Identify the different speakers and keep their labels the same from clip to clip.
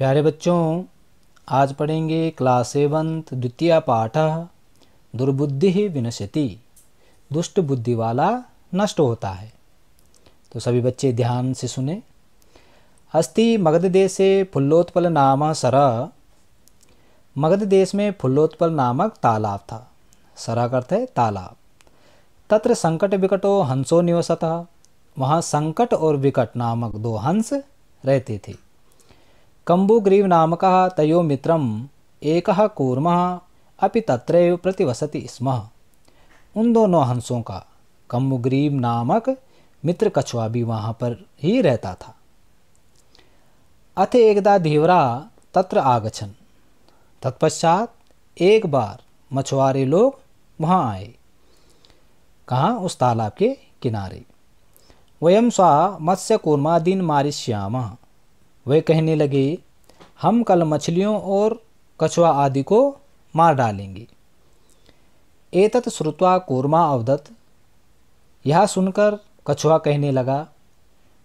Speaker 1: प्यारे बच्चों आज पढ़ेंगे क्लास सेवंथ द्वितीय पाठ दुर्बुद्धि ही विनशति दुष्ट बुद्धि वाला नष्ट होता है तो सभी बच्चे ध्यान से सुने अस्ति से फुल्लोत्पल नाम सरा मगध देश में फुल्लोत्पल नामक तालाब था सरा करते तालाब तत्र संकट विकटो हंसो निवसता वहाँ संकट और विकट नामक दो हंस रहते थे कंबुग्रीवनामक तयो मित्र एक कूर् अभी तत्र प्रतिवसति स्म उन दोनों हंसों का कंबुग्रीव नामक मित्र कछुआ भी वहाँ पर ही रहता था अथ एकदा धीवरा तत्र आगछन तत्पश्चात एक बार मछुआरे लोग वहाँ आए कहाँ उस तालाब के किनारे वयम स्वा मत्स्य कूर्मादीन मारिष्यामः वे कहने लगे हम कल मछलियों और कछुआ आदि को मार डालेंगे एतत श्रुत्वा कोरमा अवदत यह सुनकर कछुआ कहने लगा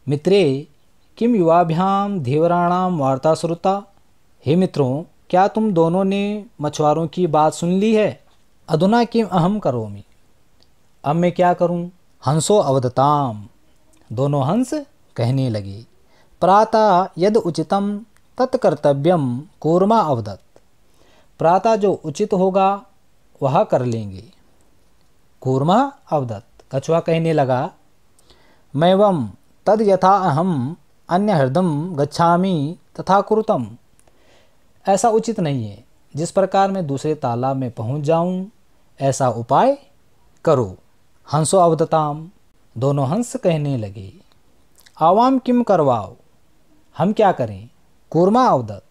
Speaker 1: मित्रे किम युवाभ्याम धीवराणाम वार्ता श्रुता हे मित्रों क्या तुम दोनों ने मछुआरों की बात सुन ली है अधुना किम अहम मैं अब मैं क्या करूं हंसो अवदताम दोनों हंस कहने लगे प्रातः यद उचितम तत्कर्तव्यम कूर्मा अवदत प्रातः जो उचित होगा वह कर लेंगे कूर्मा अवदत कछुआ कहने लगा वम तद यथा अहम अन्य हृदम गच्छामी तथा कुरुतम ऐसा उचित नहीं है जिस प्रकार मैं दूसरे तालाब में पहुंच जाऊं ऐसा उपाय करो हंसो अवदताम दोनों हंस कहने लगे आवाम किम करवाओ हम क्या करें कूर्मा अवदत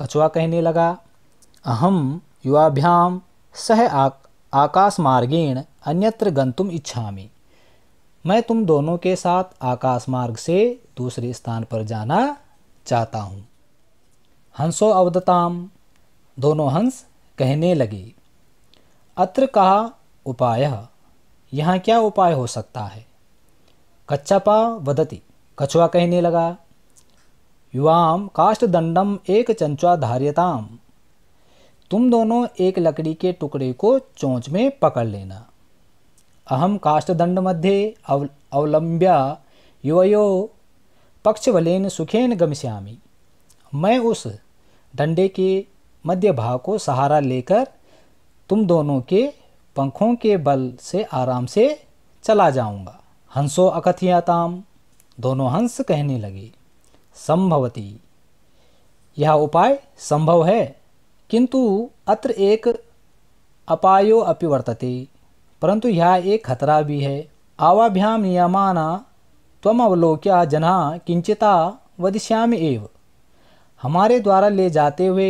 Speaker 1: कछुआ कहने लगा अहम युवाभ्याम सह आक आकाश मार्गेण अन्यत्र गंतुम इच्छा मैं तुम दोनों के साथ आकाश मार्ग से दूसरे स्थान पर जाना चाहता हूँ हंसो अवदताम दोनों हंस कहने लगे अत्र कहा उपाय यहाँ क्या उपाय हो सकता है पा वदती कछुआ कहने लगा युवाम काष्ठदंडम एक चंचा धार्यताम तुम दोनों एक लकड़ी के टुकड़े को चोंच में पकड़ लेना अहम काष्ठदंड मध्य अव अवलंब्या युवयो पक्षबलेन सुखेन गमश्यामी मैं उस डंडे के मध्य भाग को सहारा लेकर तुम दोनों के पंखों के बल से आराम से चला जाऊंगा हंसो अकथियाताम दोनों हंस कहने लगे संभवती यह उपाय संभव है किंतु अत्र एक अपायो अपि वर्तते परंतु यह एक खतरा भी है आवाभ्याम नियमाना तमवलोक्य जना किंचिता वदिष्याम एव हमारे द्वारा ले जाते हुए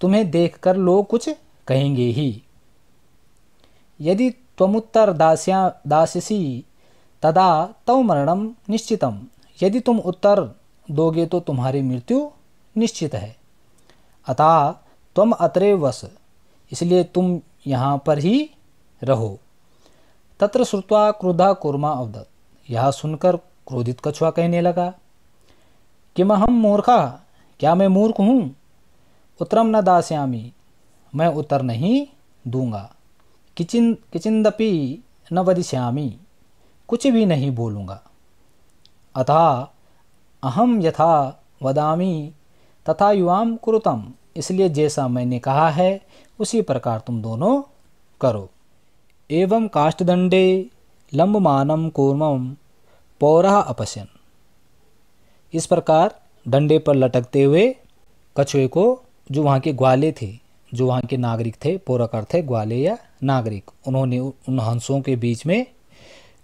Speaker 1: तुम्हें देखकर लोग कुछ कहेंगे ही यदि तमुत्तर दास्या दासी तदा तव मरणम निश्चितम यदि तुम उत्तर दोगे तो तुम्हारी मृत्यु निश्चित है अतः तुम अत्रे वस इसलिए तुम यहाँ पर ही रहो तत्र श्रुत्वा क्रुधा कूर्मा अवदत यह सुनकर क्रोधित कछुआ कहने लगा कि हम मूर्खा क्या मैं मूर्ख हूँ उत्तरम न दास्यामी मैं उत्तर नहीं दूंगा किचिन किचिंदपी न वदिश्यामी कुछ भी नहीं बोलूँगा अतः अहम यथा वदामी तथा युवाम कुरुतम इसलिए जैसा मैंने कहा है उसी प्रकार तुम दोनों करो एवं काष्ठदंडे लंबमानम कूर्मम पौरा अपश्यन इस प्रकार डंडे पर लटकते हुए कछुए को जो वहाँ के ग्वाले थे जो वहाँ के नागरिक थे पौरक अर्थ है ग्वाले या नागरिक उन्होंने उन हंसों के बीच में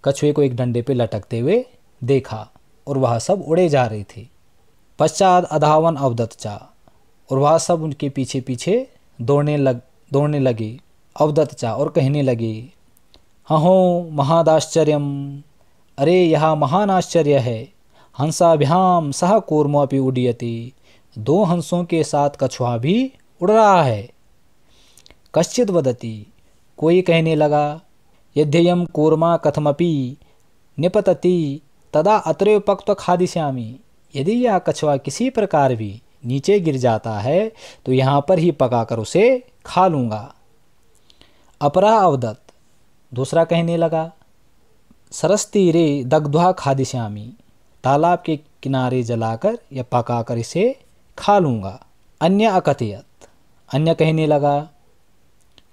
Speaker 1: कछुए को एक डंडे पर लटकते हुए देखा और वह सब उड़े जा रहे थे पश्चात अधावन चा और वह सब उनके पीछे पीछे दौड़ने लग दौड़ने लगे चा और कहने लगे हहो महादाश्चर्य अरे यह महान आश्चर्य है हंसाभ्याम सह कूर्म अपनी उडीयते दो हंसों के साथ कछुआ भी उड़ रहा है कश्चित वदती कोई कहने लगा यद्यम कूर्मा कथमपि निपतती तदा अत्रय पक्त खादिश्यामी यदि यह कछुआ किसी प्रकार भी नीचे गिर जाता है तो यहाँ पर ही पकाकर उसे खा लूँगा अपरा अवदत्त दूसरा कहने लगा सरस्ती रे दग्ध्वा खादिश्यामी तालाब के किनारे जलाकर या पकाकर इसे खा लूँगा अन्य अकथियत अन्य कहने लगा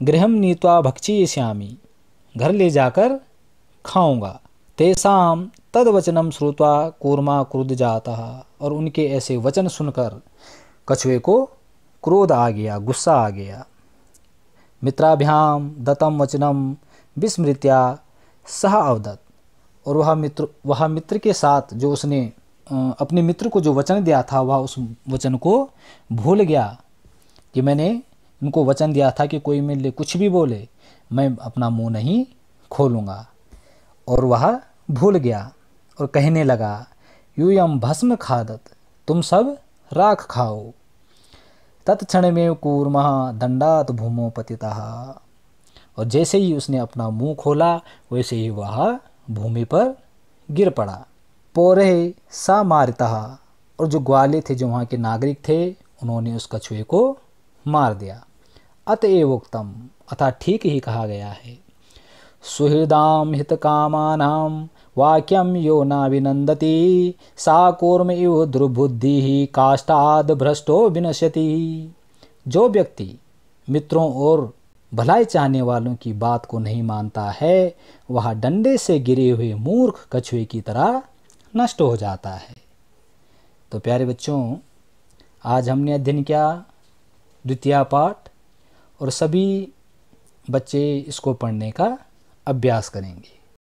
Speaker 1: गृह नीतवा श्यामी घर ले जाकर खाऊंगा तेसाम तद वचनम श्रोता कूर्मा क्रुद जाता और उनके ऐसे वचन सुनकर कछुए को क्रोध आ गया गुस्सा आ गया मित्राभ्याम दत्तम वचनम विस्मृत्या सह अवदत और वह मित्र वह मित्र के साथ जो उसने अपने मित्र को जो वचन दिया था वह उस वचन को भूल गया कि मैंने उनको वचन दिया था कि कोई मेरे कुछ भी बोले मैं अपना मुंह नहीं खोलूँगा और वह भूल गया और कहने लगा यू यम भस्म खादत तुम सब राख खाओ तत्क्षण में कूर्म दंडात भूमो पतिता और जैसे ही उसने अपना मुंह खोला वैसे ही वह भूमि पर गिर पड़ा पोरे सा मारता और जो ग्वाले थे जो वहाँ के नागरिक थे उन्होंने उस कछुए को मार दिया अतएव उत्तम अथा ठीक ही कहा गया है सुहृदाम हित कामान वाक्यम यो नाभिनंदती सा कूर्म इव दुर्बुद्धि काष्टाद भ्रष्टो विनश्यति जो व्यक्ति मित्रों और भलाई चाहने वालों की बात को नहीं मानता है वह डंडे से गिरे हुए मूर्ख कछुए की तरह नष्ट हो जाता है तो प्यारे बच्चों आज हमने अध्ययन किया द्वितीय पाठ और सभी बच्चे इसको पढ़ने का अभ्यास करेंगे